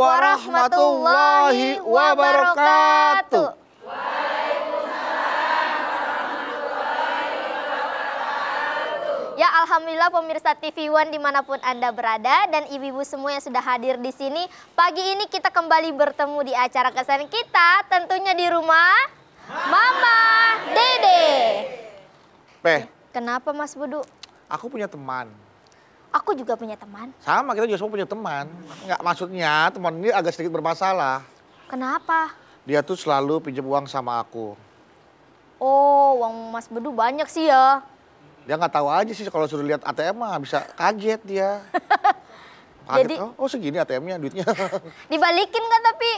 warahmatullahi wabarakatuh. Ya Alhamdulillah pemirsa TV One dimanapun Anda berada dan ibu-ibu semua yang sudah hadir di sini. Pagi ini kita kembali bertemu di acara kesan kita tentunya di rumah Mama Dede. Peh. Kenapa Mas Budu? Aku punya teman Aku juga punya teman. Sama, kita juga semua punya teman. Enggak maksudnya teman ini agak sedikit bermasalah. Kenapa? Dia tuh selalu pinjam uang sama aku. Oh, uang Mas Bedu banyak sih ya. Dia nggak tahu aja sih kalau suruh lihat ATM mah bisa kaget dia. kaget, Jadi, oh, oh segini ATM-nya duitnya. dibalikin nggak tapi?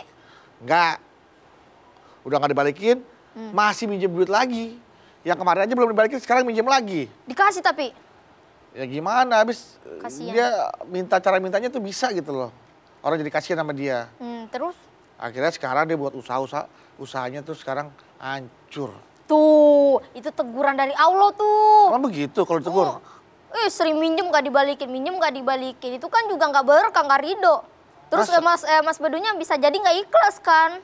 Nggak. Udah nggak dibalikin, hmm. masih minjem duit lagi. Yang kemarin aja belum dibalikin, sekarang minjem lagi. Dikasih tapi? ya gimana abis eh, kasian. dia minta cara mintanya tuh bisa gitu loh orang jadi kasihan sama dia hmm, terus akhirnya sekarang dia buat usaha-usaha usahanya tuh sekarang hancur tuh itu teguran dari Allah tuh kan begitu kalau tegur? oh. Eh sering minjem gak dibalikin, minjem gak dibalikin. Itu kan juga nggak berkah, nggak ridho. Terus mas eh, mas, eh, mas Bedunya bisa jadi nggak ikhlas kan?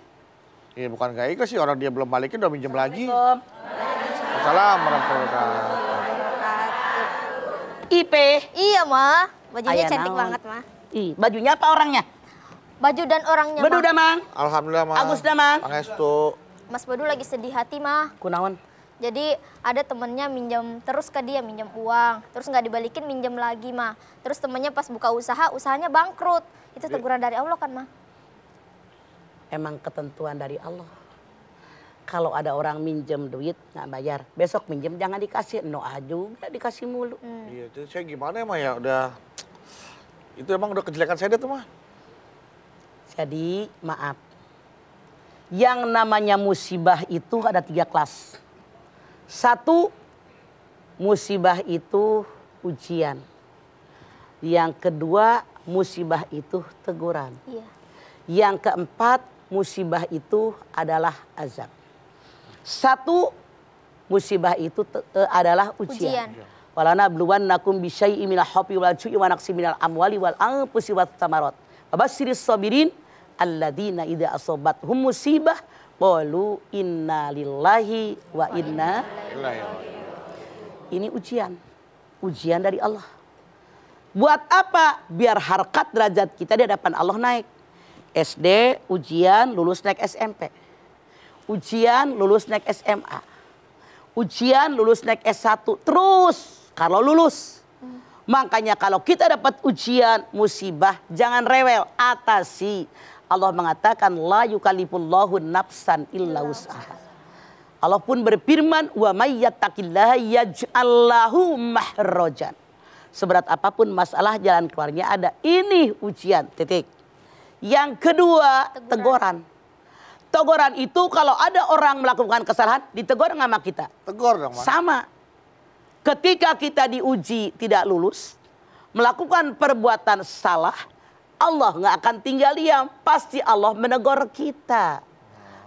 Iya bukan gak ikhlas sih, orang dia belum balikin udah minjem lagi. Assalamualaikum. Assalamualaikum. IP. Iya, Ma. Bajunya Ayah cantik banget, Ma. Ih, bajunya apa orangnya? Baju dan orangnya, Bedu dah, Mang. Alhamdulillah, mah. Agus dah, mah. Pangestu. Mas Bedu lagi sedih hati, Ma. Kunawan. Jadi ada temennya minjam terus ke dia minjam uang, terus nggak dibalikin minjam lagi mah. Terus temennya pas buka usaha, usahanya bangkrut. Itu teguran dari Allah kan mah? Emang ketentuan dari Allah kalau ada orang minjem duit nggak bayar besok minjem jangan dikasih no aju ah, nggak dikasih mulu hmm. iya itu saya gimana emang ya, ya udah itu emang udah kejelekan saya deh tuh mah jadi maaf yang namanya musibah itu ada tiga kelas satu musibah itu ujian yang kedua musibah itu teguran iya. yang keempat musibah itu adalah azab satu musibah itu e, adalah ujian. ujian. Walana bluwan nakum bisyai'i minal hobi wal ju'i wa minal amwali wal musibat tamarot. Abbas Wabasyiris sabirin ida asobat hum musibah polu inna lillahi wa inna Ini ujian. Ujian dari Allah. Buat apa? Biar harkat derajat kita di hadapan Allah naik. SD, ujian, lulus naik SMP ujian lulus naik SMA, ujian lulus naik S1 terus kalau lulus. Hmm. Makanya kalau kita dapat ujian musibah jangan rewel atasi. Allah mengatakan la yukalifullahu nafsan illa usaha. Allah pun berfirman wa may yattaqillaha yaj'allahu mahrojan. Seberat apapun masalah jalan keluarnya ada. Ini ujian titik. Yang kedua teguran. teguran Teguran itu kalau ada orang melakukan kesalahan, ditegur sama kita. Tegur dong. Man. Sama. Ketika kita diuji tidak lulus, melakukan perbuatan salah, Allah nggak akan tinggal diam. Pasti Allah menegur kita.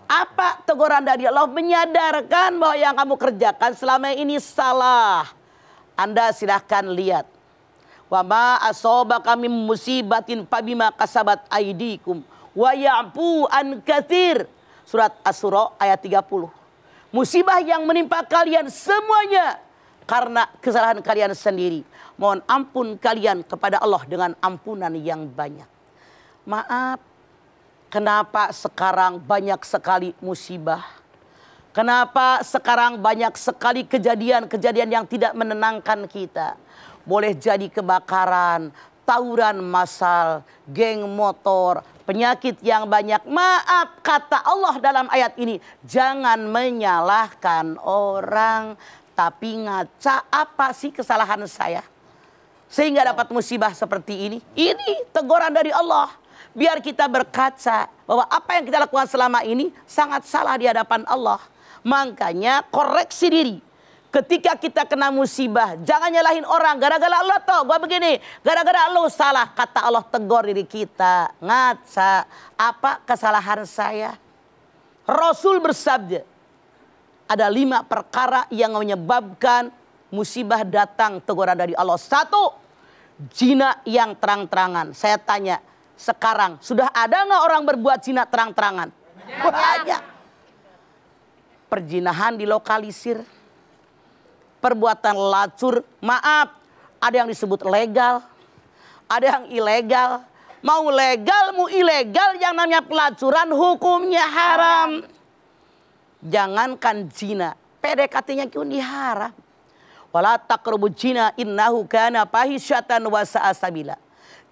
Apa teguran dari Allah? Menyadarkan bahwa yang kamu kerjakan selama ini salah. Anda silahkan lihat. Wa ma kami musibatin pabima kasabat aidikum wa ya'fu an kathir. Surat Asyura ayat 30. Musibah yang menimpa kalian semuanya karena kesalahan kalian sendiri. Mohon ampun kalian kepada Allah dengan ampunan yang banyak. Maaf, kenapa sekarang banyak sekali musibah? Kenapa sekarang banyak sekali kejadian-kejadian yang tidak menenangkan kita? Boleh jadi kebakaran, tawuran masal, geng motor, penyakit yang banyak. Maaf kata Allah dalam ayat ini, jangan menyalahkan orang tapi ngaca apa sih kesalahan saya? Sehingga dapat musibah seperti ini. Ini teguran dari Allah. Biar kita berkaca bahwa apa yang kita lakukan selama ini sangat salah di hadapan Allah. Makanya koreksi diri Ketika kita kena musibah, jangan nyalahin orang. Gara-gara Allah toh, gue begini. Gara-gara lo salah, kata Allah tegur diri kita. Ngaca, apa kesalahan saya? Rasul bersabda, ada lima perkara yang menyebabkan musibah datang teguran dari Allah. Satu, jina yang terang-terangan. Saya tanya, sekarang sudah ada nggak orang berbuat jina terang-terangan? Banyak. Banyak. Perjinahan dilokalisir perbuatan lacur, maaf, ada yang disebut legal, ada yang ilegal. Mau legal, mau ilegal, yang namanya pelacuran hukumnya haram. Jangankan zina, PDKT-nya pun diharam. tak taqrabu zina innahu kana syatan wasa sa'asabila.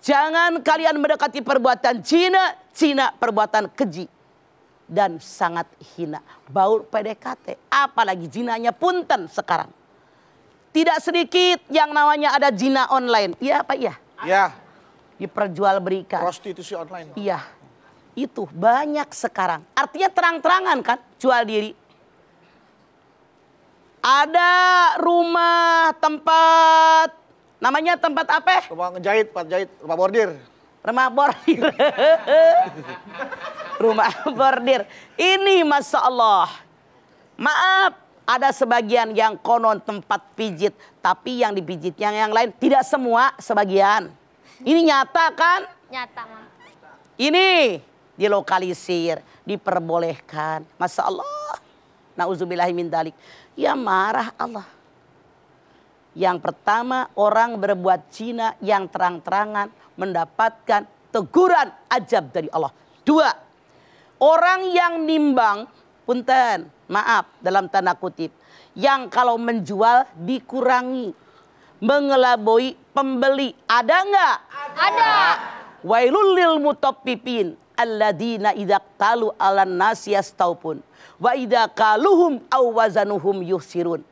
Jangan kalian mendekati perbuatan zina, zina perbuatan keji dan sangat hina. Baur PDKT, apalagi jinanya punten sekarang. Tidak sedikit yang namanya ada jina online. Iya Pak iya? Iya. Diperjualbelikan. Prostitusi online. Iya. Itu banyak sekarang. Artinya terang-terangan kan jual diri. Ada rumah tempat namanya tempat apa? Rumah ngejahit, tempat jahit, rumah bordir. Rumah bordir. rumah bordir. Ini Masya Allah. Maaf, ada sebagian yang konon tempat pijit, tapi yang dipijit yang yang lain tidak semua sebagian. Ini nyata kan? Nyata, Mam. Ini dilokalisir, diperbolehkan. Masya Allah. min dalik. Ya marah Allah. Yang pertama orang berbuat Cina yang terang-terangan mendapatkan teguran ajab dari Allah. Dua, orang yang nimbang, punten, maaf dalam tanda kutip yang kalau menjual dikurangi mengelabui pembeli ada nggak ada wailul lil mutaffifin alladzina idak talu alan nasi yastaupun wa idza kaluhum aw wazanuhum yuhsirun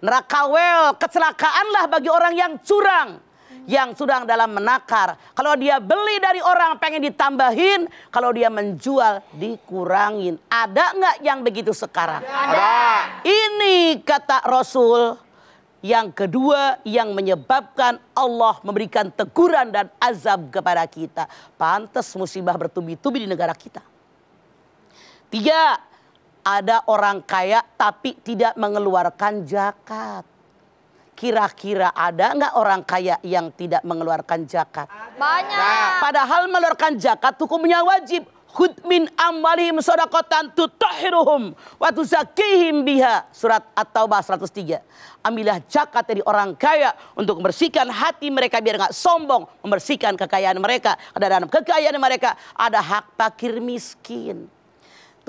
neraka wel kecelakaanlah bagi orang yang curang yang sudah dalam menakar. Kalau dia beli dari orang pengen ditambahin, kalau dia menjual dikurangin. Ada nggak yang begitu sekarang? Ada. Ini kata Rasul yang kedua yang menyebabkan Allah memberikan teguran dan azab kepada kita. Pantas musibah bertubi-tubi di negara kita. Tiga, ada orang kaya tapi tidak mengeluarkan zakat. Kira-kira ada nggak orang kaya yang tidak mengeluarkan zakat? Banyak. padahal mengeluarkan zakat hukumnya wajib. Hud min amwalihim sodakotan tutahiruhum Watu zakihim biha. Surat At-Taubah 103. Ambillah zakat dari orang kaya untuk membersihkan hati mereka biar nggak sombong. Membersihkan kekayaan mereka. Ada dalam kekayaan mereka ada hak pakir miskin.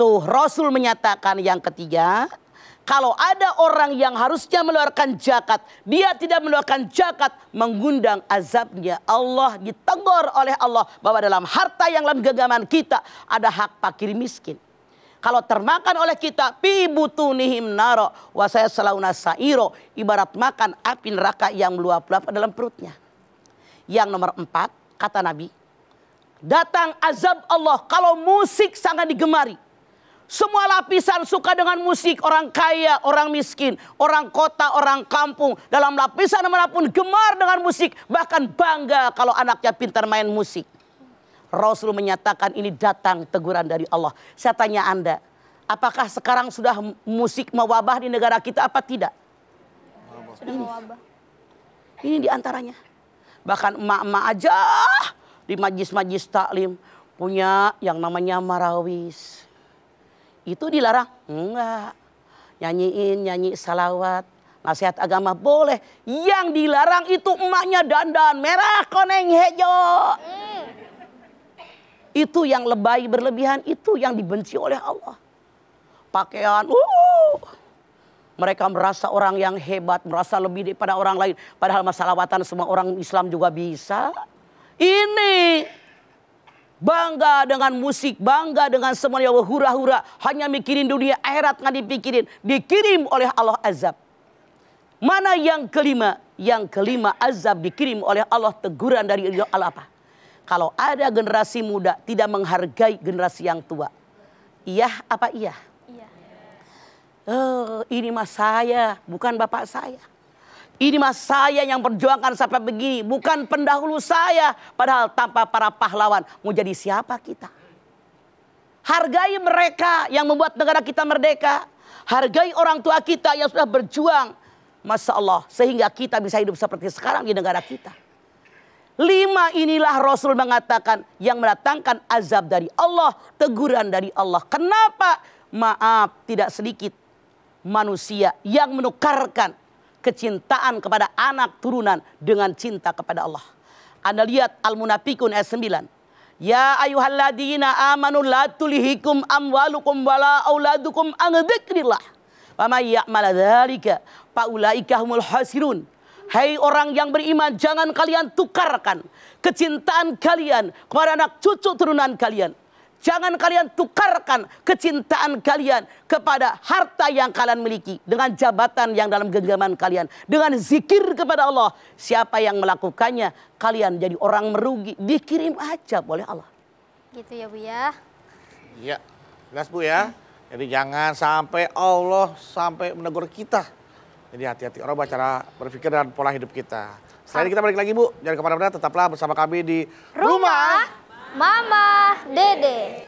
Tuh Rasul menyatakan yang ketiga kalau ada orang yang harusnya meluarkan jakat, dia tidak meluarkan jakat, mengundang azabnya Allah ditegur oleh Allah bahwa dalam harta yang dalam genggaman kita ada hak pakir miskin. Kalau termakan oleh kita, pibutunihim butunihim naro, wasaya selauna sairo, ibarat makan api neraka yang meluap-luap dalam perutnya. Yang nomor empat, kata Nabi, datang azab Allah kalau musik sangat digemari. Semua lapisan suka dengan musik. Orang kaya, orang miskin, orang kota, orang kampung. Dalam lapisan manapun gemar dengan musik. Bahkan bangga kalau anaknya pintar main musik. Rasul menyatakan ini datang teguran dari Allah. Saya tanya Anda, apakah sekarang sudah musik mewabah di negara kita apa tidak? Sudah mewabah. Ini diantaranya. Bahkan emak-emak aja di majlis-majlis taklim punya yang namanya marawis itu dilarang? Enggak. Nyanyiin, nyanyi salawat, nasihat agama boleh. Yang dilarang itu emaknya dandan merah koneng hejo. Hmm. Itu yang lebay berlebihan, itu yang dibenci oleh Allah. Pakaian, uh, mereka merasa orang yang hebat, merasa lebih daripada orang lain. Padahal masalah watan semua orang Islam juga bisa. Ini Bangga dengan musik, bangga dengan semuanya. Hura-hura, hanya mikirin dunia akhirat nggak dipikirin. Dikirim oleh Allah azab. Mana yang kelima? Yang kelima azab dikirim oleh Allah teguran dari Allah apa? Kalau ada generasi muda tidak menghargai generasi yang tua. Iya apa iya? Iya. Oh, ini mas saya, bukan bapak saya. Ini mas saya yang perjuangkan sampai begini. Bukan pendahulu saya. Padahal tanpa para pahlawan. Mau jadi siapa kita? Hargai mereka yang membuat negara kita merdeka. Hargai orang tua kita yang sudah berjuang. Masya Allah. Sehingga kita bisa hidup seperti sekarang di negara kita. Lima inilah Rasul mengatakan yang mendatangkan azab dari Allah. Teguran dari Allah. Kenapa? Maaf tidak sedikit manusia yang menukarkan kecintaan kepada anak turunan dengan cinta kepada Allah. Anda lihat Al-Munafikun ayat 9. Ya ayyuhalladzina amanu la tulihikum amwalukum wala auladukum an dzikrillah. Wa may ya'mal dzalika ulaika humul khasirun. Hai hey orang yang beriman, jangan kalian tukarkan kecintaan kalian kepada anak cucu turunan kalian Jangan kalian tukarkan kecintaan kalian kepada harta yang kalian miliki. Dengan jabatan yang dalam genggaman kalian. Dengan zikir kepada Allah. Siapa yang melakukannya, kalian jadi orang merugi. Dikirim aja oleh Allah. Gitu ya Bu ya. Iya, jelas Bu ya. Jadi jangan sampai Allah sampai menegur kita. Jadi hati-hati orang cara berpikir dan pola hidup kita. Selain kita balik lagi Bu, jangan kemana-mana tetaplah bersama kami di Rumah, Rumah Mama Dede.